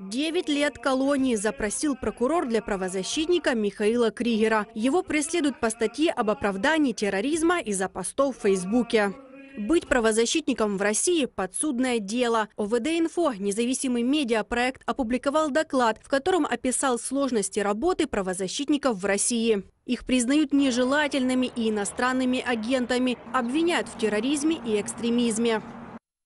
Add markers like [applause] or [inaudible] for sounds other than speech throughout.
Девять лет колонии запросил прокурор для правозащитника Михаила Кригера. Его преследуют по статье об оправдании терроризма из-за постов в Фейсбуке. Быть правозащитником в России – подсудное дело. ОВД-инфо, независимый медиапроект, опубликовал доклад, в котором описал сложности работы правозащитников в России. Их признают нежелательными и иностранными агентами, обвиняют в терроризме и экстремизме.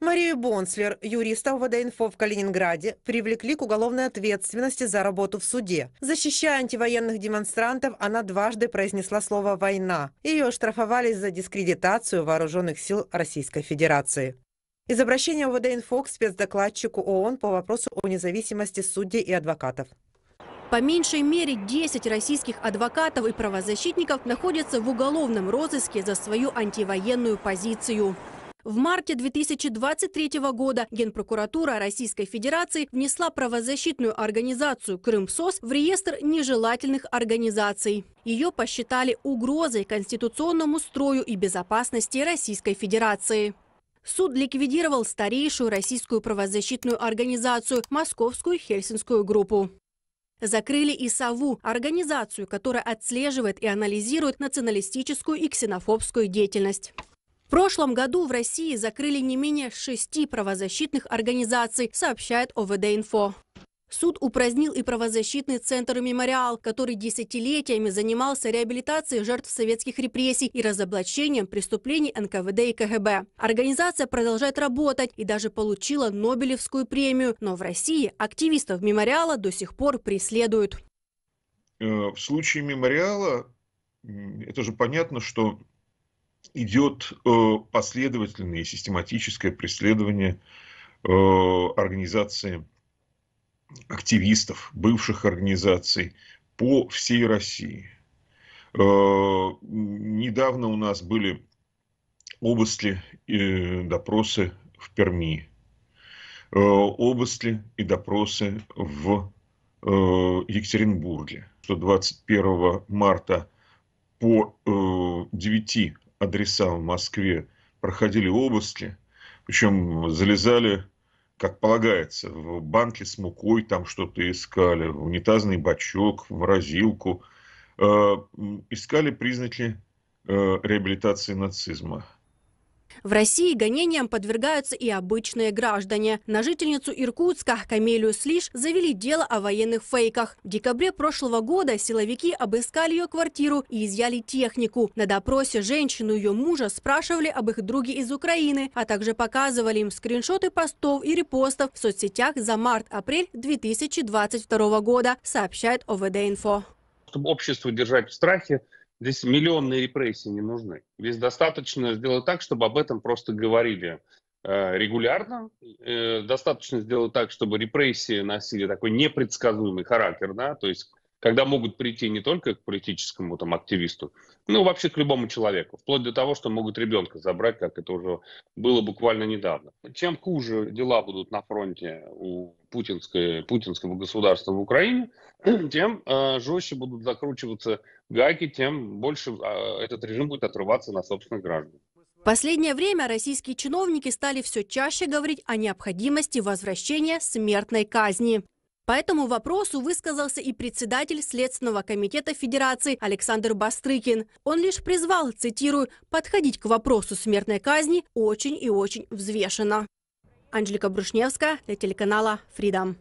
Марию Бонслер, юриста вд в Калининграде, привлекли к уголовной ответственности за работу в суде. Защищая антивоенных демонстрантов, она дважды произнесла слово «война». Ее оштрафовали за дискредитацию вооруженных сил Российской Федерации. Из обращения вд к спецдокладчику ООН по вопросу о независимости судей и адвокатов. По меньшей мере 10 российских адвокатов и правозащитников находятся в уголовном розыске за свою антивоенную позицию. В марте 2023 года Генпрокуратура Российской Федерации внесла правозащитную организацию «Крымсос» в реестр нежелательных организаций. Ее посчитали угрозой конституционному строю и безопасности Российской Федерации. Суд ликвидировал старейшую российскую правозащитную организацию «Московскую Хельсинскую группу». Закрыли и САВУ, организацию, которая отслеживает и анализирует националистическую и ксенофобскую деятельность. В прошлом году в России закрыли не менее шести правозащитных организаций, сообщает ОВД-Инфо. Суд упразднил и правозащитный центр «Мемориал», который десятилетиями занимался реабилитацией жертв советских репрессий и разоблачением преступлений НКВД и КГБ. Организация продолжает работать и даже получила Нобелевскую премию, но в России активистов «Мемориала» до сих пор преследуют. Э, в случае «Мемориала» это же понятно, что идет э, последовательное и систематическое преследование э, организации активистов, бывших организаций по всей России. Э, недавно у нас были обыски и допросы в Перми, обыски и допросы в Екатеринбурге, что 21 марта по 9 адреса в Москве, проходили обыски, причем залезали, как полагается, в банки с мукой там что-то искали, в унитазный бачок, в морозилку, э, искали признаки э, реабилитации нацизма. В России гонениям подвергаются и обычные граждане. На жительницу Иркутска Камелию Слиш завели дело о военных фейках. В декабре прошлого года силовики обыскали ее квартиру и изъяли технику. На допросе женщину и ее мужа спрашивали об их друге из Украины, а также показывали им скриншоты постов и репостов в соцсетях за март-апрель 2022 года, сообщает ОВД-Инфо. Чтобы общество держать в страхе, Здесь миллионные репрессии не нужны. Здесь достаточно сделать так, чтобы об этом просто говорили э, регулярно. Э, достаточно сделать так, чтобы репрессии носили такой непредсказуемый характер, да, то есть когда могут прийти не только к политическому там, активисту, но вообще к любому человеку, вплоть до того, что могут ребенка забрать, как это уже было буквально недавно. Чем хуже дела будут на фронте у путинской, путинского государства в Украине, [clears throat] тем э, жестче будут закручиваться гайки, тем больше э, этот режим будет отрываться на собственных граждан. В последнее время российские чиновники стали все чаще говорить о необходимости возвращения смертной казни. По этому вопросу высказался и председатель Следственного комитета Федерации Александр Бастрыкин. Он лишь призвал, цитирую, подходить к вопросу смертной казни очень и очень взвешенно. Анжелика Брушневская для телеканала Freedom.